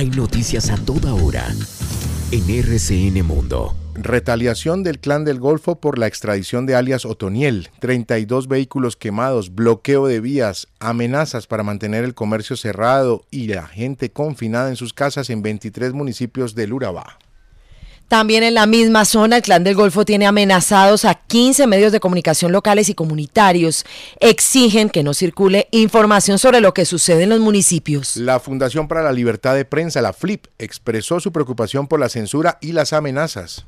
Hay noticias a toda hora en RCN Mundo. Retaliación del clan del Golfo por la extradición de alias Otoniel, 32 vehículos quemados, bloqueo de vías, amenazas para mantener el comercio cerrado y la gente confinada en sus casas en 23 municipios del Urabá. También en la misma zona, el Clan del Golfo tiene amenazados a 15 medios de comunicación locales y comunitarios. Exigen que no circule información sobre lo que sucede en los municipios. La Fundación para la Libertad de Prensa, la FLIP, expresó su preocupación por la censura y las amenazas.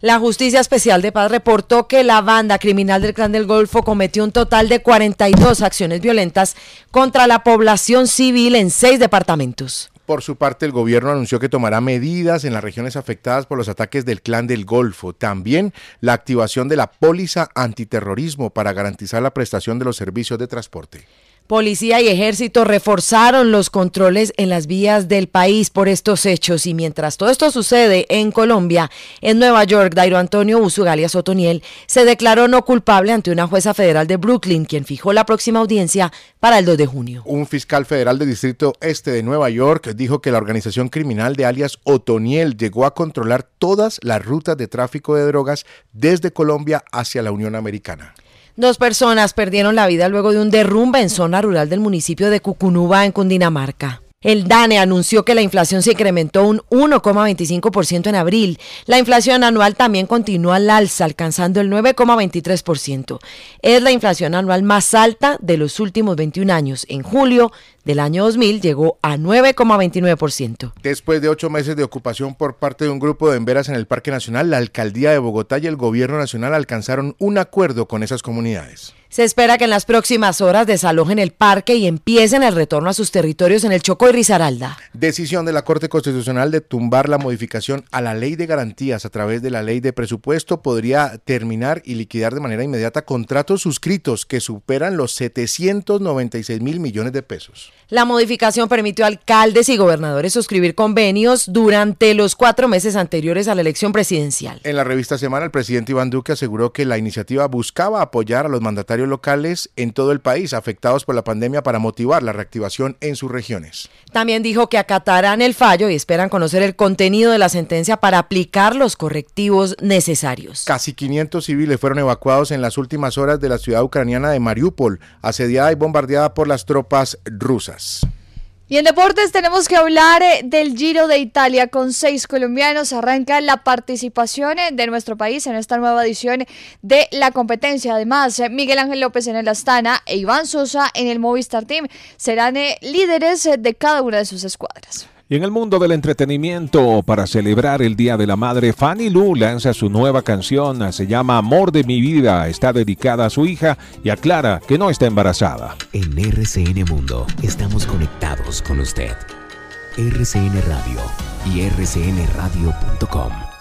La Justicia Especial de Paz reportó que la banda criminal del Clan del Golfo cometió un total de 42 acciones violentas contra la población civil en seis departamentos. Por su parte, el gobierno anunció que tomará medidas en las regiones afectadas por los ataques del Clan del Golfo. También la activación de la póliza antiterrorismo para garantizar la prestación de los servicios de transporte. Policía y ejército reforzaron los controles en las vías del país por estos hechos y mientras todo esto sucede en Colombia, en Nueva York, Dairo Antonio alias Otoniel, se declaró no culpable ante una jueza federal de Brooklyn, quien fijó la próxima audiencia para el 2 de junio. Un fiscal federal del Distrito Este de Nueva York dijo que la organización criminal de alias Otoniel llegó a controlar todas las rutas de tráfico de drogas desde Colombia hacia la Unión Americana. Dos personas perdieron la vida luego de un derrumbe en zona rural del municipio de Cucunuba, en Cundinamarca. El DANE anunció que la inflación se incrementó un 1,25% en abril. La inflación anual también continúa al alza, alcanzando el 9,23%. Es la inflación anual más alta de los últimos 21 años. En julio del año 2000 llegó a 9,29%. Después de ocho meses de ocupación por parte de un grupo de emberas en el Parque Nacional, la Alcaldía de Bogotá y el Gobierno Nacional alcanzaron un acuerdo con esas comunidades. Se espera que en las próximas horas desalojen el parque y empiecen el retorno a sus territorios en el Chocó y Risaralda. Decisión de la Corte Constitucional de tumbar la modificación a la ley de garantías a través de la ley de presupuesto podría terminar y liquidar de manera inmediata contratos suscritos que superan los 796 mil millones de pesos. La modificación permitió a alcaldes y gobernadores suscribir convenios durante los cuatro meses anteriores a la elección presidencial. En la revista Semana, el presidente Iván Duque aseguró que la iniciativa buscaba apoyar a los mandatarios locales en todo el país afectados por la pandemia para motivar la reactivación en sus regiones. También dijo que acatarán el fallo y esperan conocer el contenido de la sentencia para aplicar los correctivos necesarios. Casi 500 civiles fueron evacuados en las últimas horas de la ciudad ucraniana de Mariupol, asediada y bombardeada por las tropas rusas. Y en deportes tenemos que hablar eh, del Giro de Italia. Con seis colombianos arranca la participación eh, de nuestro país en esta nueva edición de la competencia. Además, eh, Miguel Ángel López en el Astana e Iván Sosa en el Movistar Team serán líderes de cada una de sus escuadras. Y en el mundo del entretenimiento, para celebrar el Día de la Madre, Fanny Lu lanza su nueva canción, se llama Amor de mi vida, está dedicada a su hija y aclara que no está embarazada. En RCN Mundo estamos conectados con usted. RCN Radio y rcnradio.com.